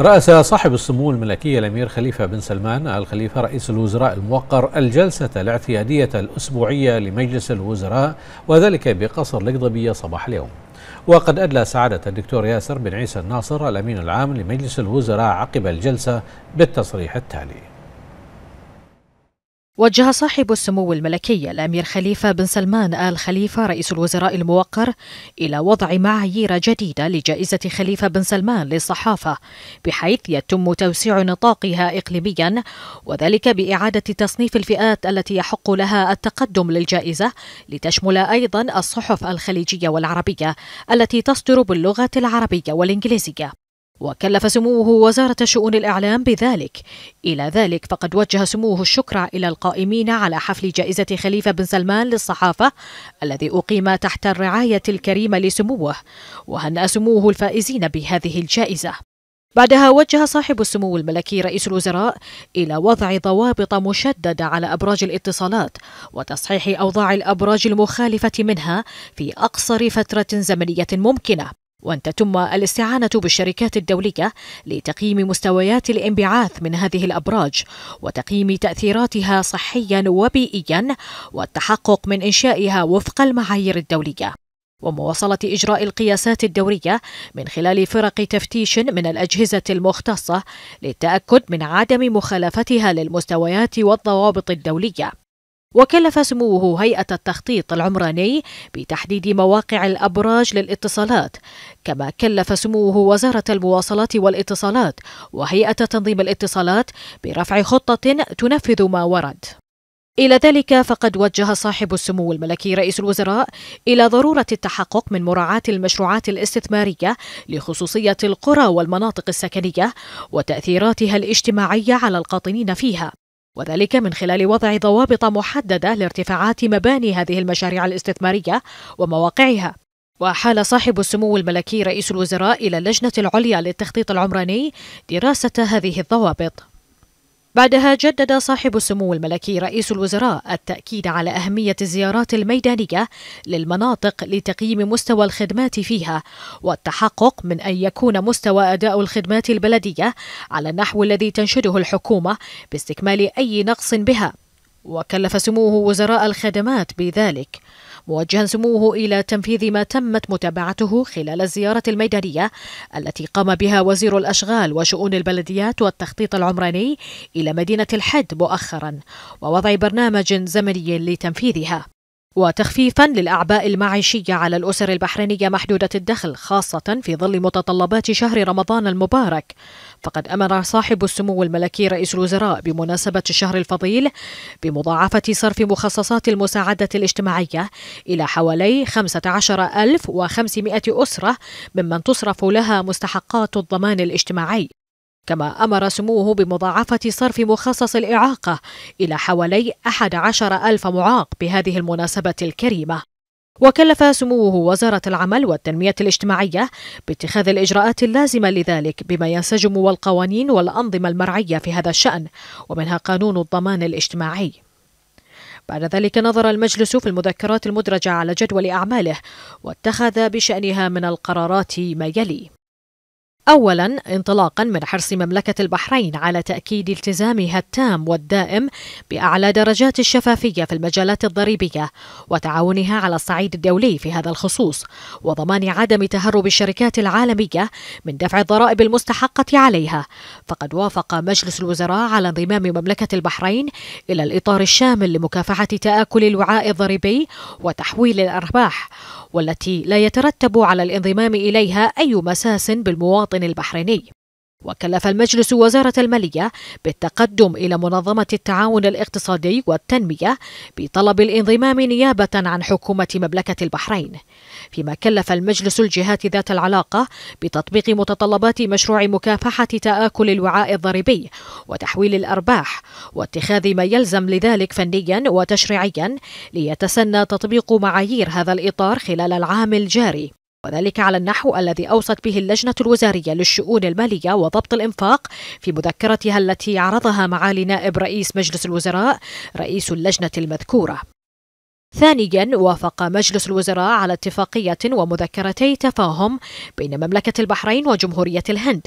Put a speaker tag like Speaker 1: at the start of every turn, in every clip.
Speaker 1: رأس صاحب السمو الملكي الأمير خليفة بن سلمان آل خليفة رئيس الوزراء الموقر الجلسة الاعتيادية الأسبوعية لمجلس الوزراء وذلك بقصر القضبية صباح اليوم وقد أدلى سعادة الدكتور ياسر بن عيسى الناصر الأمين العام لمجلس الوزراء عقب الجلسة بالتصريح التالي وجه صاحب السمو الملكي الأمير خليفة بن سلمان آل خليفة رئيس الوزراء الموقر إلى وضع معايير جديدة لجائزة خليفة بن سلمان للصحافة بحيث يتم توسيع نطاقها إقليميا وذلك بإعادة تصنيف الفئات التي يحق لها التقدم للجائزة لتشمل أيضا الصحف الخليجية والعربية التي تصدر باللغة العربية والإنجليزية وكلف سموه وزارة شؤون الإعلام بذلك إلى ذلك فقد وجه سموه الشكر إلى القائمين على حفل جائزة خليفة بن سلمان للصحافة الذي أقيم تحت الرعاية الكريمة لسموه وهنأ سموه الفائزين بهذه الجائزة بعدها وجه صاحب السمو الملكي رئيس الوزراء إلى وضع ضوابط مشددة على أبراج الاتصالات وتصحيح أوضاع الأبراج المخالفة منها في أقصر فترة زمنية ممكنة وأن تتم الاستعانة بالشركات الدولية لتقييم مستويات الانبعاث من هذه الأبراج وتقييم تأثيراتها صحيا وبيئيا والتحقق من إنشائها وفق المعايير الدولية ومواصلة إجراء القياسات الدورية من خلال فرق تفتيش من الأجهزة المختصة للتأكد من عدم مخالفتها للمستويات والضوابط الدولية وكلف سموه هيئة التخطيط العمراني بتحديد مواقع الأبراج للاتصالات، كما كلف سموه وزارة المواصلات والاتصالات وهيئة تنظيم الاتصالات برفع خطة تنفذ ما ورد. إلى ذلك فقد وجه صاحب السمو الملكي رئيس الوزراء إلى ضرورة التحقق من مراعاة المشروعات الاستثمارية لخصوصية القرى والمناطق السكنية وتأثيراتها الاجتماعية على القاطنين فيها، وذلك من خلال وضع ضوابط محددة لارتفاعات مباني هذه المشاريع الاستثمارية ومواقعها وأحال صاحب السمو الملكي رئيس الوزراء إلى اللجنة العليا للتخطيط العمراني دراسة هذه الضوابط بعدها جدد صاحب السمو الملكي رئيس الوزراء التأكيد على أهمية الزيارات الميدانية للمناطق لتقييم مستوى الخدمات فيها والتحقق من أن يكون مستوى أداء الخدمات البلدية على النحو الذي تنشده الحكومة باستكمال أي نقص بها وكلف سموه وزراء الخدمات بذلك موجها سموه إلى تنفيذ ما تمت متابعته خلال الزيارة الميدانية التي قام بها وزير الأشغال وشؤون البلديات والتخطيط العمراني إلى مدينة الحد مؤخرا ووضع برنامج زمني لتنفيذها وتخفيفا للأعباء المعيشية على الأسر البحرينية محدودة الدخل خاصة في ظل متطلبات شهر رمضان المبارك فقد أمر صاحب السمو الملكي رئيس الوزراء بمناسبة الشهر الفضيل بمضاعفة صرف مخصصات المساعدة الاجتماعية إلى حوالي 15500 أسرة ممن تصرف لها مستحقات الضمان الاجتماعي كما أمر سموه بمضاعفة صرف مخصص الإعاقة إلى حوالي 11 ألف معاق بهذه المناسبة الكريمة وكلف سموه وزارة العمل والتنمية الاجتماعية باتخاذ الإجراءات اللازمة لذلك بما ينسجم والقوانين والأنظمة المرعية في هذا الشأن ومنها قانون الضمان الاجتماعي بعد ذلك نظر المجلس في المذكرات المدرجة على جدول أعماله واتخذ بشأنها من القرارات ما يلي اولا انطلاقا من حرص مملكه البحرين على تاكيد التزامها التام والدائم باعلى درجات الشفافيه في المجالات الضريبيه وتعاونها على الصعيد الدولي في هذا الخصوص وضمان عدم تهرب الشركات العالميه من دفع الضرائب المستحقه عليها فقد وافق مجلس الوزراء على انضمام مملكه البحرين الى الاطار الشامل لمكافحه تاكل الوعاء الضريبي وتحويل الارباح والتي لا يترتب على الانضمام اليها اي مساس بالمواطن المواطن البحريني وكلف المجلس وزارة المالية بالتقدم إلى منظمة التعاون الاقتصادي والتنمية بطلب الانضمام نيابة عن حكومة مملكة البحرين، فيما كلف المجلس الجهات ذات العلاقة بتطبيق متطلبات مشروع مكافحة تآكل الوعاء الضريبي وتحويل الأرباح، واتخاذ ما يلزم لذلك فنيا وتشريعيا ليتسنى تطبيق معايير هذا الإطار خلال العام الجاري. وذلك على النحو الذي أوصت به اللجنة الوزارية للشؤون المالية وضبط الإنفاق في مذكرتها التي عرضها معالي نائب رئيس مجلس الوزراء رئيس اللجنة المذكورة ثانيا وافق مجلس الوزراء على اتفاقية ومذكرتي تفاهم بين مملكة البحرين وجمهورية الهند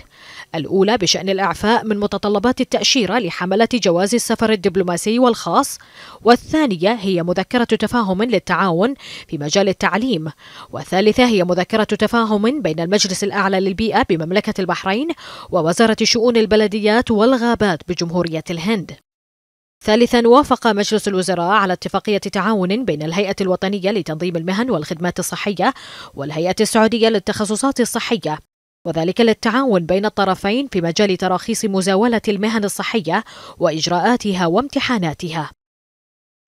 Speaker 1: الأولى بشأن الإعفاء من متطلبات التأشيرة لحملة جواز السفر الدبلوماسي والخاص والثانية هي مذكرة تفاهم للتعاون في مجال التعليم والثالثة هي مذكرة تفاهم بين المجلس الأعلى للبيئة بمملكة البحرين ووزارة شؤون البلديات والغابات بجمهورية الهند ثالثا وافق مجلس الوزراء على اتفاقية تعاون بين الهيئة الوطنية لتنظيم المهن والخدمات الصحية والهيئة السعودية للتخصصات الصحية وذلك للتعاون بين الطرفين في مجال تراخيص مزاولة المهن الصحية وإجراءاتها وامتحاناتها.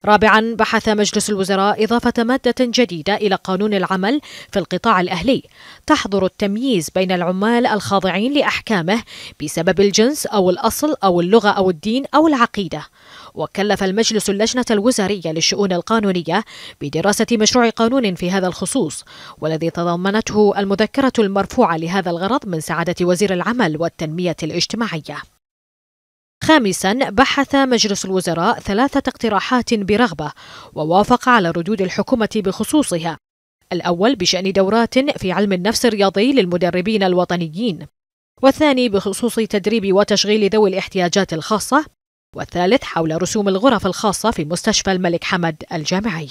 Speaker 1: رابعا بحث مجلس الوزراء إضافة مادة جديدة إلى قانون العمل في القطاع الأهلي تحظر التمييز بين العمال الخاضعين لأحكامه بسبب الجنس أو الأصل أو اللغة أو الدين أو العقيدة وكلف المجلس اللجنة الوزارية للشؤون القانونية بدراسة مشروع قانون في هذا الخصوص والذي تضمنته المذكرة المرفوعة لهذا الغرض من سعادة وزير العمل والتنمية الاجتماعية خامسا بحث مجلس الوزراء ثلاثة اقتراحات برغبة ووافق على ردود الحكومة بخصوصها الأول بشأن دورات في علم النفس الرياضي للمدربين الوطنيين والثاني بخصوص تدريب وتشغيل ذوي الاحتياجات الخاصة والثالث حول رسوم الغرف الخاصة في مستشفى الملك حمد الجامعي